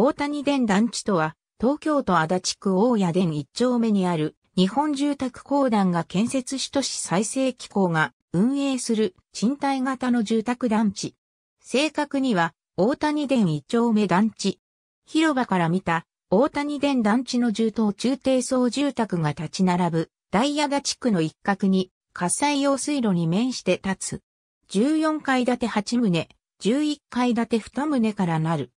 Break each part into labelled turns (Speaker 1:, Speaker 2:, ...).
Speaker 1: 大谷殿団地とは、東京都足立区大谷殿一丁目にある日本住宅公団が建設主都市再生機構が運営する賃貸型の住宅団地。正確には大谷殿一丁目団地。広場から見た大谷殿団地の住棟中低層住宅が立ち並ぶ大谷田地区の一角に火災用水路に面して立つ。14階建て8棟、11階建て2棟からなる。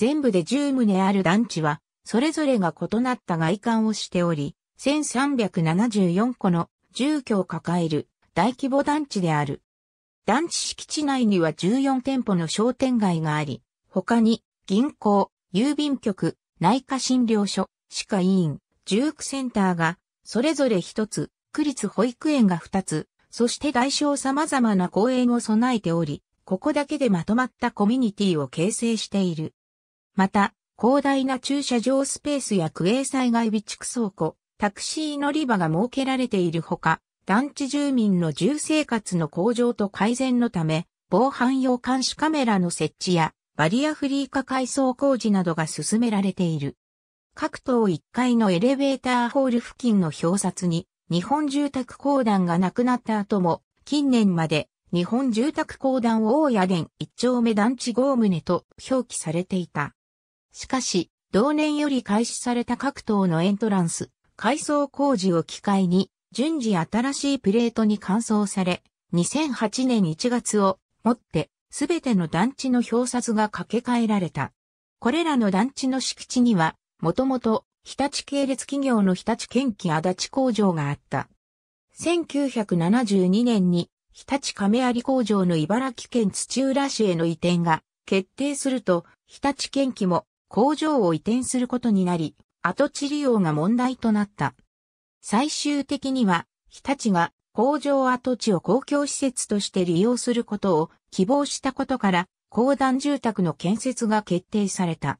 Speaker 1: 全部で10棟ある団地は、それぞれが異なった外観をしており、1374個の住居を抱える大規模団地である。団地敷地内には14店舗の商店街があり、他に銀行、郵便局、内科診療所、歯科医院、住育センターが、それぞれ一つ、区立保育園が二つ、そして代償様々な公園を備えており、ここだけでまとまったコミュニティを形成している。また、広大な駐車場スペースや区営災害備蓄倉庫、タクシー乗り場が設けられているほか、団地住民の住生活の向上と改善のため、防犯用監視カメラの設置や、バリアフリー化改装工事などが進められている。各棟1階のエレベーターホール付近の表札に、日本住宅公団がなくなった後も、近年まで、日本住宅公団大谷殿1丁目団地5棟と表記されていた。しかし、同年より開始された各棟のエントランス、改装工事を機会に、順次新しいプレートに換装され、2008年1月をもって、すべての団地の表札が掛け替えられた。これらの団地の敷地には、もともと、日立系列企業の日立県機足立工場があった。1972年に、日立亀有工場の茨城県土浦市への移転が決定すると、日立県機も工場を移転することになり、跡地利用が問題となった。最終的には、日立が工場跡地を公共施設として利用することを希望したことから、公団住宅の建設が決定された。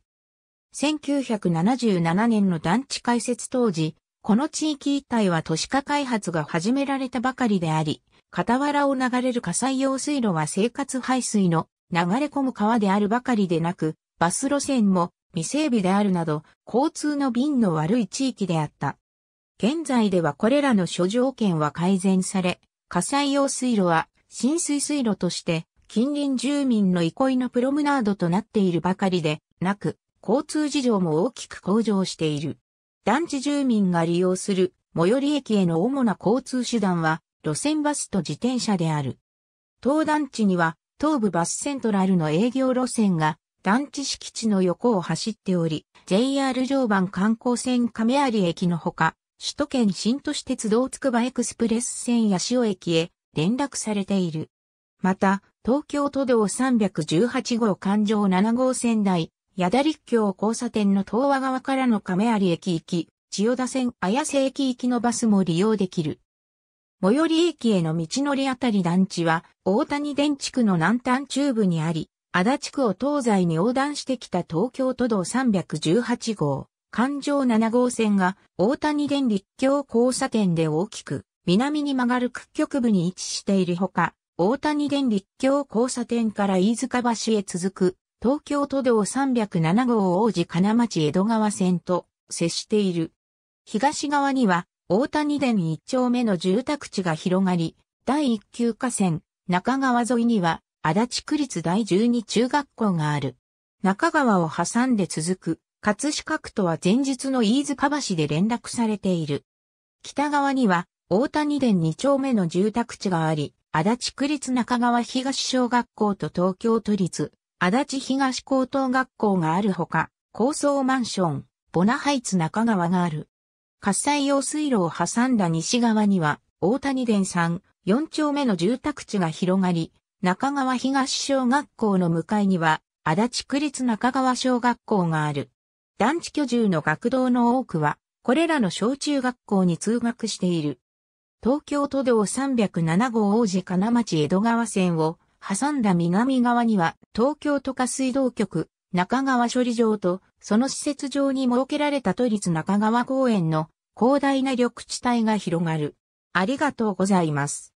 Speaker 1: 1977年の団地開設当時、この地域一帯は都市化開発が始められたばかりであり、傍らを流れる火災用水路は生活排水の流れ込む川であるばかりでなく、バス路線も未整備であるなど、交通の便の悪い地域であった。現在ではこれらの諸条件は改善され、火災用水路は浸水水路として近隣住民の憩いのプロムナードとなっているばかりでなく、交通事情も大きく向上している。団地住民が利用する最寄り駅への主な交通手段は路線バスと自転車である。当団地には東部バスセントラルの営業路線が団地敷地の横を走っており、JR 常磐観光船亀有駅のほか、首都圏新都市鉄道つくばエクスプレス線八潮駅へ連絡されている。また、東京都道318号環状7号線内、矢田立橋交差点の東和側からの亀有駅行き、千代田線綾瀬駅行きのバスも利用できる。最寄り駅への道のりあたり団地は、大谷電地区の南端中部にあり、足立区を東西に横断してきた東京都道318号、環状7号線が大谷電立橋交差点で大きく南に曲がる屈曲部に位置しているほか、大谷電立橋交差点から飯塚橋へ続く東京都道307号王子金町江戸川線と接している。東側には大谷電一丁目の住宅地が広がり、第一級河川中川沿いには足立区立第12中学校がある。中川を挟んで続く、葛飾区とは前日の飯塚橋で連絡されている。北側には、大谷殿2丁目の住宅地があり、足立区立中川東小学校と東京都立、足立東高等学校があるほか、高層マンション、ボナハイツ中川がある。喝采用水路を挟んだ西側には、大谷殿さん、4丁目の住宅地が広がり、中川東小学校の向かいには、足立区立中川小学校がある。団地居住の学童の多くは、これらの小中学校に通学している。東京都道307号王子金町江戸川線を挟んだ南側には東京都下水道局中川処理場とその施設上に設けられた都立中川公園の広大な緑地帯が広がる。ありがとうございます。